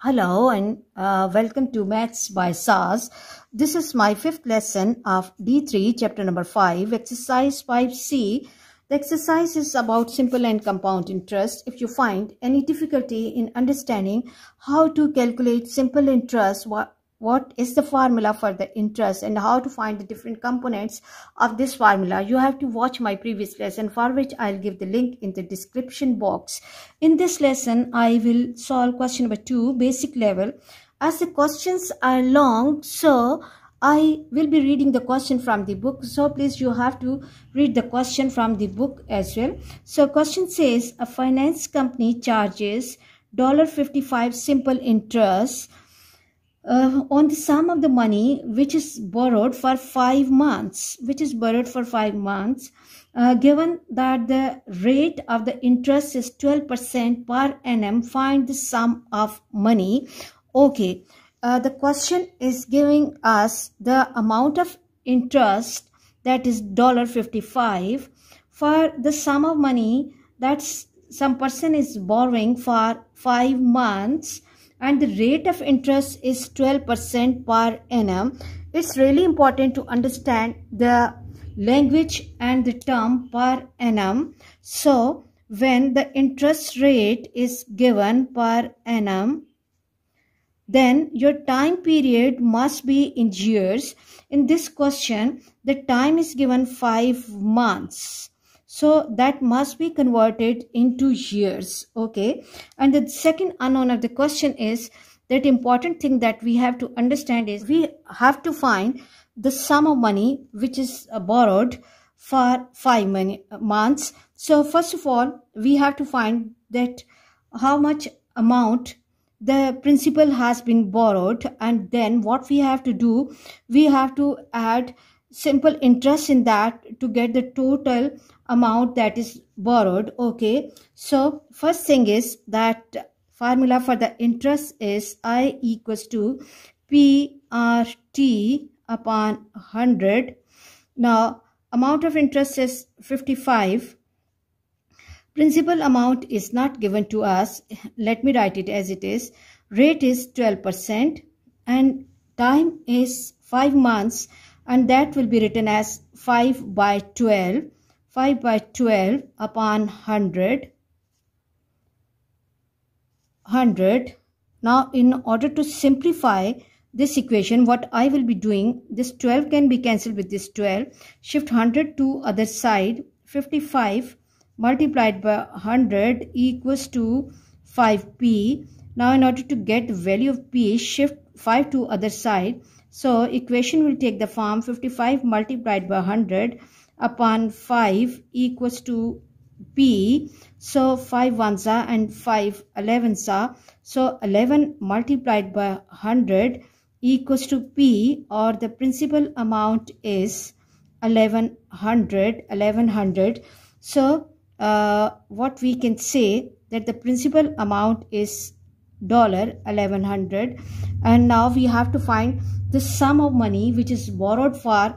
Hello and uh, welcome to Maths by SAS. This is my fifth lesson of D3 chapter number 5 exercise 5C. The exercise is about simple and compound interest. If you find any difficulty in understanding how to calculate simple interest what is the formula for the interest and how to find the different components of this formula you have to watch my previous lesson for which i'll give the link in the description box in this lesson i will solve question number two basic level as the questions are long so i will be reading the question from the book so please you have to read the question from the book as well so question says a finance company charges fifty-five simple interest uh, on the sum of the money which is borrowed for five months, which is borrowed for five months, uh, given that the rate of the interest is 12% per annum, find the sum of money. Okay, uh, the question is giving us the amount of interest that is $1.55 for the sum of money that some person is borrowing for five months and the rate of interest is 12% per annum. It's really important to understand the language and the term per annum. So, when the interest rate is given per annum, then your time period must be in years. In this question, the time is given 5 months so that must be converted into years okay and the second unknown of the question is that important thing that we have to understand is we have to find the sum of money which is uh, borrowed for five many, uh, months so first of all we have to find that how much amount the principal has been borrowed and then what we have to do we have to add simple interest in that to get the total amount that is borrowed okay so first thing is that formula for the interest is i equals to prt upon 100 now amount of interest is 55 principal amount is not given to us let me write it as it is rate is 12% and time is 5 months and that will be written as 5 by 12 5 by 12 upon 100 100 now in order to simplify this equation what I will be doing this 12 can be cancelled with this 12 shift 100 to other side 55 multiplied by 100 equals to 5p now in order to get value of p shift 5 to other side so equation will take the form 55 multiplied by 100 upon 5 equals to B. So 5 ones are and 5 elevens are. So 11 multiplied by 100 equals to P or the principal amount is 1100. 1100. So uh, what we can say that the principal amount is dollar 1100 and now we have to find the sum of money which is borrowed for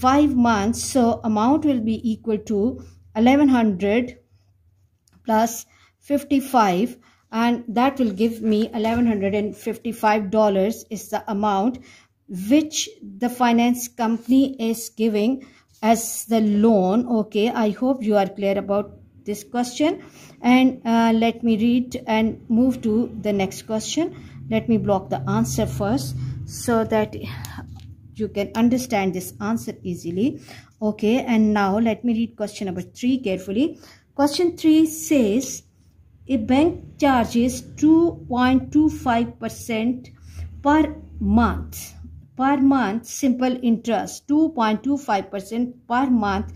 five months so amount will be equal to 1100 plus 55 and that will give me $1155 is the amount which the finance company is giving as the loan okay i hope you are clear about this question and uh, let me read and move to the next question let me block the answer first so that you can understand this answer easily okay and now let me read question number three carefully question three says a bank charges 2.25 percent per month per month simple interest 2.25 percent per month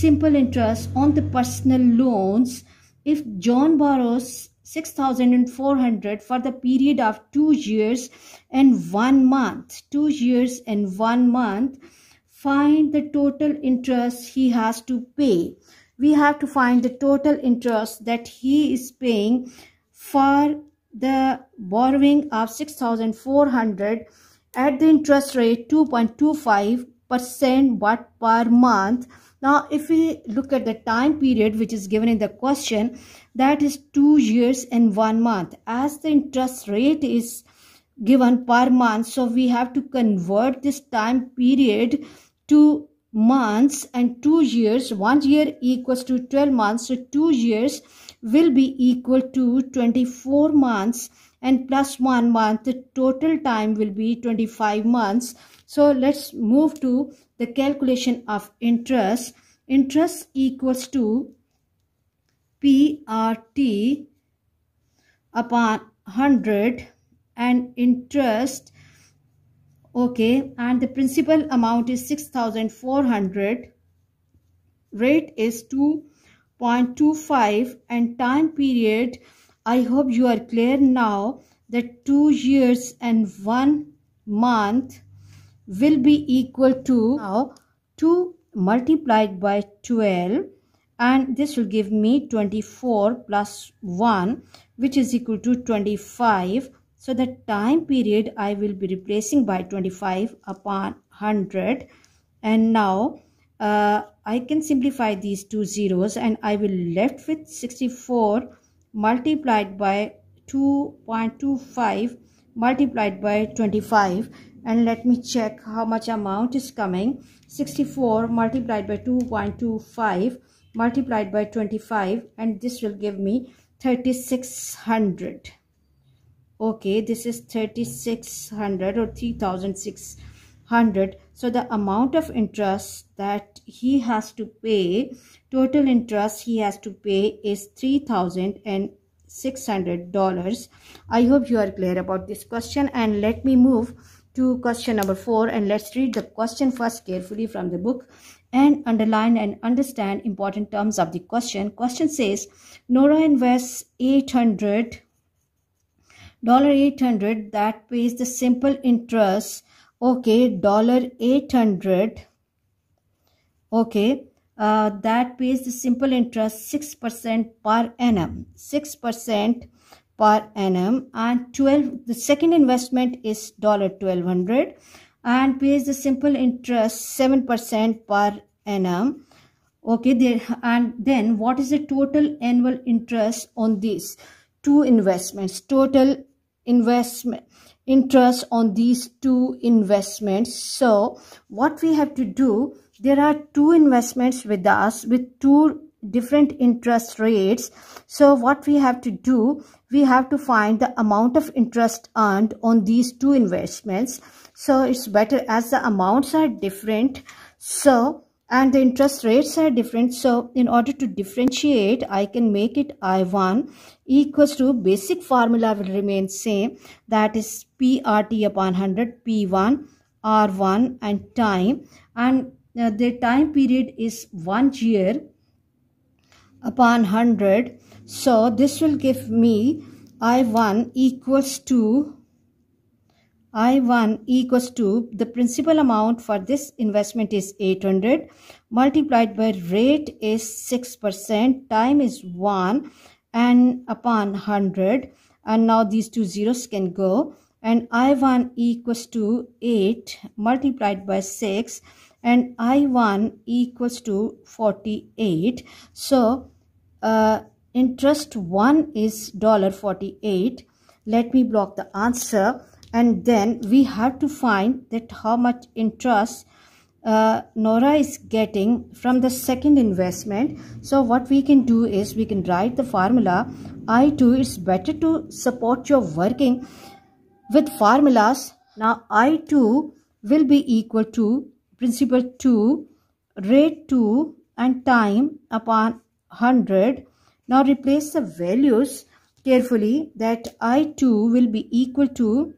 simple interest on the personal loans if john borrows 6400 for the period of 2 years and 1 month 2 years and 1 month find the total interest he has to pay we have to find the total interest that he is paying for the borrowing of 6400 at the interest rate 2.25 percent but per month now, if we look at the time period which is given in the question, that is two years and one month. As the interest rate is given per month, so we have to convert this time period to months and two years. One year equals to 12 months, so two years will be equal to 24 months and plus one month. The total time will be 25 months. So let's move to the calculation of interest. Interest equals to PRT upon 100 and interest okay and the principal amount is 6400 rate is 2.25 and time period i hope you are clear now that 2 years and 1 month will be equal to now 2 multiplied by 12 and this will give me 24 plus 1 which is equal to 25 so the time period I will be replacing by 25 upon 100 and now uh, I can simplify these two zeros and I will left with 64 multiplied by 2.25 multiplied by 25 and let me check how much amount is coming 64 multiplied by 2.25 multiplied by 25 and this will give me 3600 okay this is 3600 or 3600 so the amount of interest that he has to pay total interest he has to pay is 3600 dollars i hope you are clear about this question and let me move to question number 4 and let's read the question first carefully from the book and underline and understand important terms of the question. Question says Nora invests 800 dollar 800 that pays the simple interest okay dollar 800 okay uh, that pays the simple interest 6% per annum 6% per annum and 12 the second investment is dollar 1200 and pays the simple interest 7% per annum okay there and then what is the total annual interest on these two investments total investment interest on these two investments so what we have to do there are two investments with us with two different interest rates. So what we have to do, we have to find the amount of interest earned on these two investments. So it's better as the amounts are different. So and the interest rates are different. So in order to differentiate, I can make it I1 equals to basic formula will remain same. That is PRT upon 100, P1, R1 and time. And uh, the time period is one year upon 100. So this will give me I1 equals to I1 equals to the principal amount for this investment is 800 multiplied by rate is 6% time is 1 and upon 100 and now these two zeros can go and I1 equals to 8 multiplied by 6 and I1 equals to 48. So uh, interest 1 is $48 let me block the answer and then we have to find that how much interest uh, Nora is getting from the second investment. So what we can do is we can write the formula I2 is better to support your working with formulas. Now I2 will be equal to principal 2 rate 2 and time upon 100. Now replace the values carefully that I2 will be equal to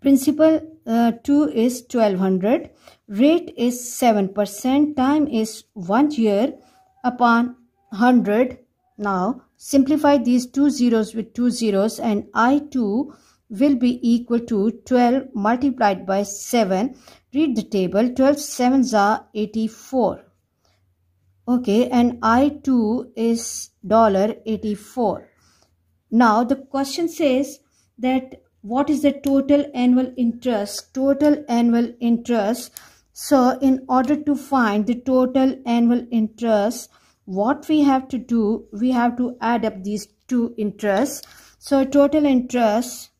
principal uh, 2 is 1200 rate is 7% time is 1 year upon 100 now simplify these two zeros with two zeros and I2 will be equal to 12 multiplied by 7 read the table 12 sevens are 84 okay and i2 is dollar 84 now the question says that what is the total annual interest total annual interest so in order to find the total annual interest what we have to do we have to add up these two interests so total interest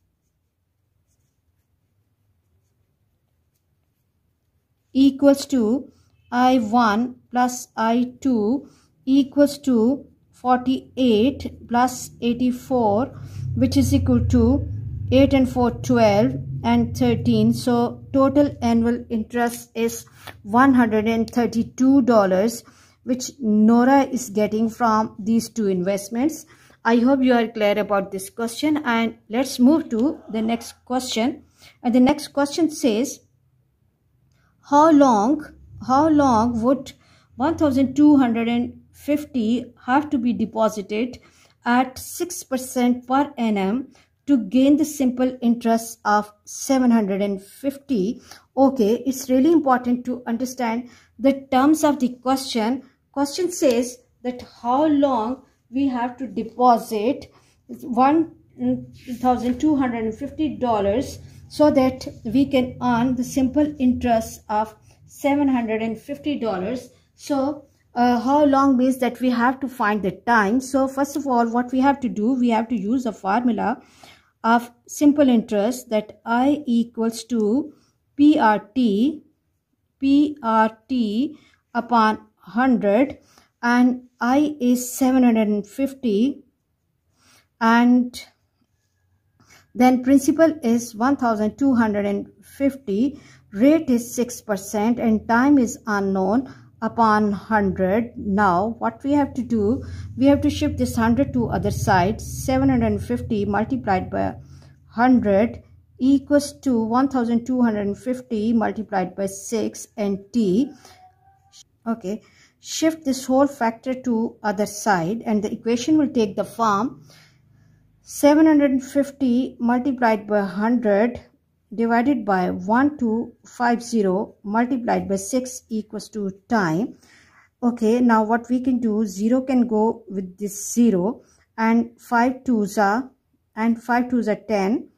equals to I1 plus I2 equals to 48 plus 84 which is equal to 8 and 4 12 and 13 so total annual interest is $132 which Nora is getting from these two investments. I hope you are clear about this question and let's move to the next question. And the next question says, how long how long would 1250 have to be deposited at 6% per annum to gain the simple interest of 750 okay it's really important to understand the terms of the question question says that how long we have to deposit $1,250 mm, so that we can earn the simple interest of $750 so uh, how long means that we have to find the time so first of all what we have to do we have to use a formula of simple interest that i equals to prt prt upon 100 and i is 750 and then principal is 1250 Rate is 6% and time is unknown upon 100 now what we have to do we have to shift this 100 to other side 750 multiplied by 100 equals to 1250 multiplied by 6 and t okay shift this whole factor to other side and the equation will take the form 750 multiplied by 100 divided by 1250 multiplied by 6 equals to time okay now what we can do 0 can go with this 0 and 5 twos are and 5 twos are 10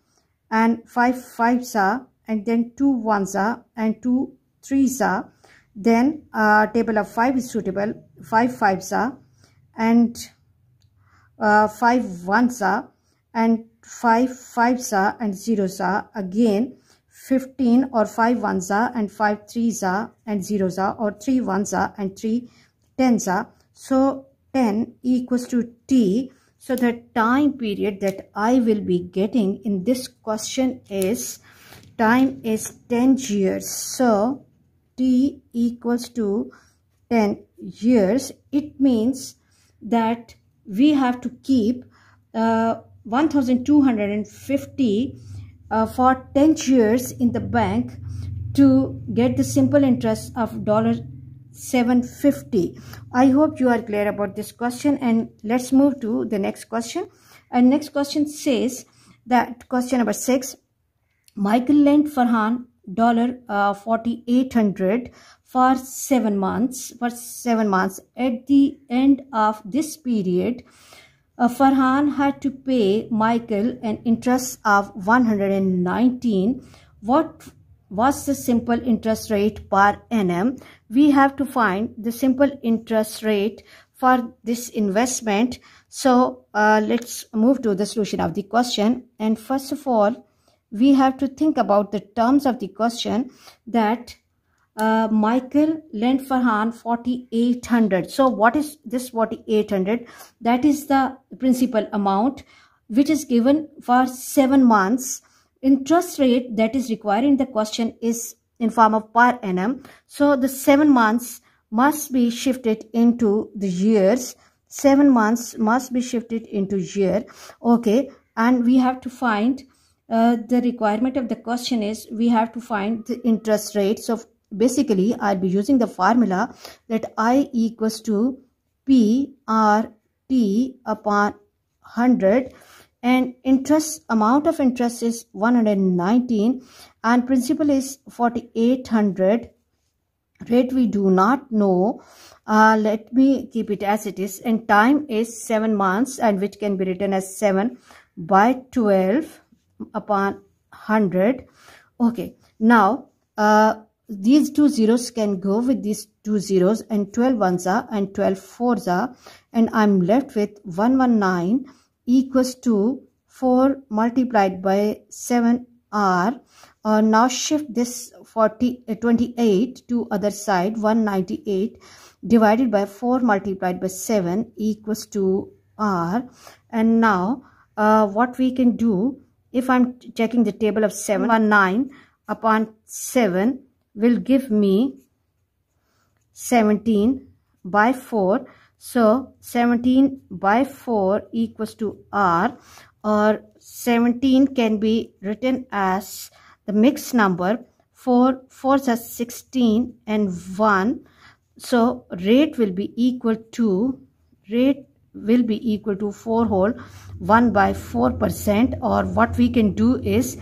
and 5 fives are and then 2 ones are and 2 threes are then uh, table of 5 is suitable 5 fives are and uh, 5 ones are and 5 5s are and 0s are again 15 or 5 are and 5 3s are and 0s are or 3 ones are and 3 10s are so 10 equals to t so the time period that I will be getting in this question is time is 10 years so t equals to 10 years it means that we have to keep uh, 1250 uh, for 10 years in the bank to get the simple interest of dollar 750 i hope you are clear about this question and let's move to the next question and next question says that question number 6 michael lent farhan dollar uh, 4800 for 7 months for 7 months at the end of this period uh, Farhan had to pay Michael an interest of 119. What was the simple interest rate per annum? We have to find the simple interest rate for this investment. So uh, let's move to the solution of the question. And first of all, we have to think about the terms of the question that uh, Michael lent Farhan 4800. So what is this 4800? That is the principal amount which is given for 7 months. Interest rate that is required in the question is in form of per annum. So the 7 months must be shifted into the years. 7 months must be shifted into year. Okay. And we have to find uh, the requirement of the question is we have to find the interest rates of basically I'll be using the formula that I equals to PRT upon 100 and interest amount of interest is 119 and principal is 4800 rate we do not know uh, let me keep it as it is and time is 7 months and which can be written as 7 by 12 upon 100 okay now uh, these two zeros can go with these two zeros and 12 ones are and 12 fours are and I'm left with 119 equals to 4 multiplied by 7 r uh, now shift this 40 uh, 28 to other side 198 divided by 4 multiplied by 7 equals to r and now uh, what we can do if I'm checking the table of 7 1 9 upon 7 will give me 17 by 4 so 17 by 4 equals to r or 17 can be written as the mixed number 4 4 16 and 1 so rate will be equal to rate will be equal to 4 whole 1 by 4 percent or what we can do is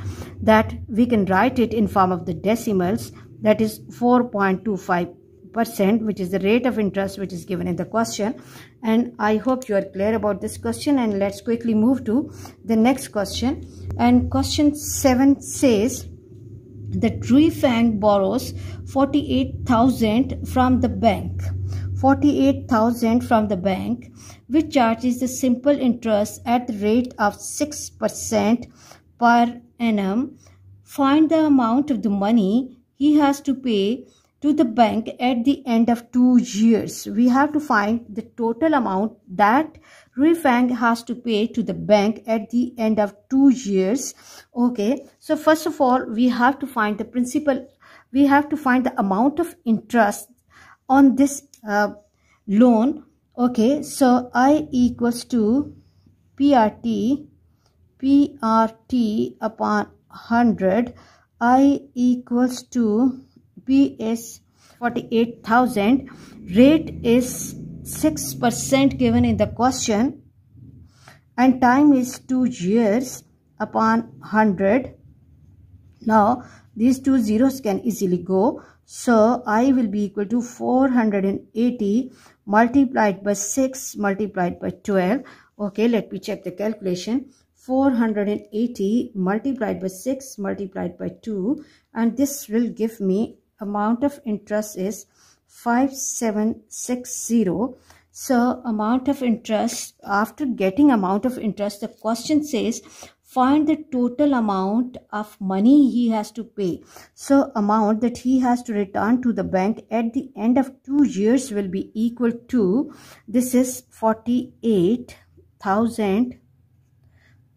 that we can write it in form of the decimals that is 4.25% which is the rate of interest which is given in the question and I hope you are clear about this question and let's quickly move to the next question and question 7 says the tree fang borrows 48,000 from the bank 48,000 from the bank which charges the simple interest at the rate of 6% per annum find the amount of the money he has to pay to the bank at the end of two years. We have to find the total amount that Refang has to pay to the bank at the end of two years. Okay, so first of all, we have to find the principal. We have to find the amount of interest on this uh, loan. Okay, so I equals to PRT, PRT upon 100 I equals to B is 48,000. Rate is 6% given in the question and time is 2 years upon 100. Now these two zeros can easily go. So I will be equal to 480 multiplied by 6 multiplied by 12. Okay, let me check the calculation. 480 multiplied by 6 multiplied by 2 and this will give me amount of interest is 5760 so amount of interest after getting amount of interest the question says find the total amount of money he has to pay so amount that he has to return to the bank at the end of 2 years will be equal to this is 48000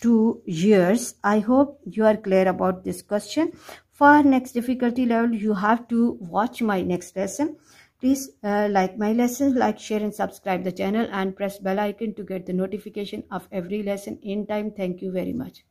two years. I hope you are clear about this question. For next difficulty level, you have to watch my next lesson. Please uh, like my lesson, like, share and subscribe the channel and press bell icon to get the notification of every lesson in time. Thank you very much.